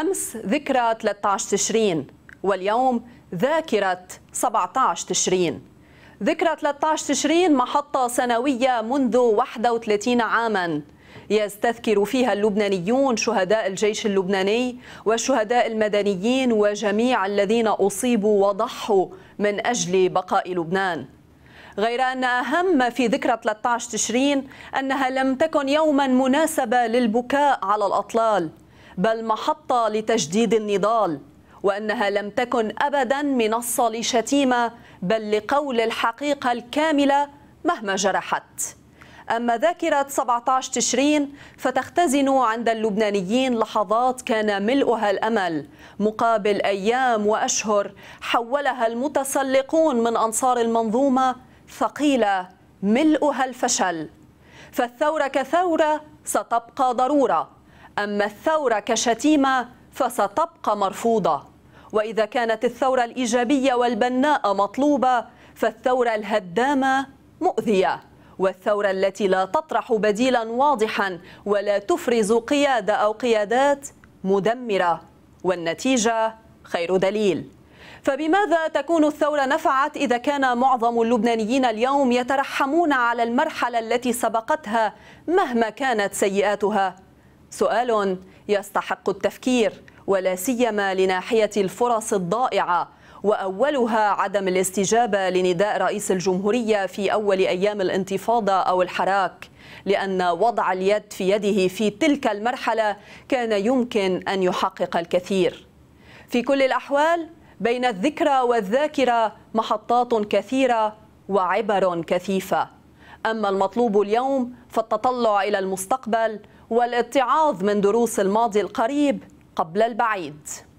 أمس ذكرى 13 تشرين واليوم ذاكرة 17 تشرين ذكرى 13 تشرين محطة سنوية منذ 31 عاماً يستذكر فيها اللبنانيون شهداء الجيش اللبناني وشهداء المدنيين وجميع الذين أصيبوا وضحوا من أجل بقاء لبنان غير أن أهم في ذكرى 13 تشرين أنها لم تكن يوما مناسبة للبكاء على الأطلال بل محطة لتجديد النضال وأنها لم تكن أبدا منصة لشتيمة بل لقول الحقيقة الكاملة مهما جرحت أما ذاكرة 17 تشرين فتختزن عند اللبنانيين لحظات كان ملؤها الأمل مقابل أيام وأشهر حولها المتسلقون من أنصار المنظومة ثقيلة ملؤها الفشل فالثورة كثورة ستبقى ضرورة أما الثورة كشتيمة فستبقى مرفوضة وإذا كانت الثورة الإيجابية والبناءة مطلوبة فالثورة الهدامة مؤذية والثورة التي لا تطرح بديلا واضحا ولا تفرز قيادة أو قيادات مدمرة والنتيجة خير دليل فبماذا تكون الثورة نفعت إذا كان معظم اللبنانيين اليوم يترحمون على المرحلة التي سبقتها مهما كانت سيئاتها سؤال يستحق التفكير ولا سيما لناحيه الفرص الضائعه واولها عدم الاستجابه لنداء رئيس الجمهوريه في اول ايام الانتفاضه او الحراك لان وضع اليد في يده في تلك المرحله كان يمكن ان يحقق الكثير في كل الاحوال بين الذكرى والذاكره محطات كثيره وعبر كثيفه اما المطلوب اليوم فالتطلع الى المستقبل والاتعاظ من دروس الماضي القريب قبل البعيد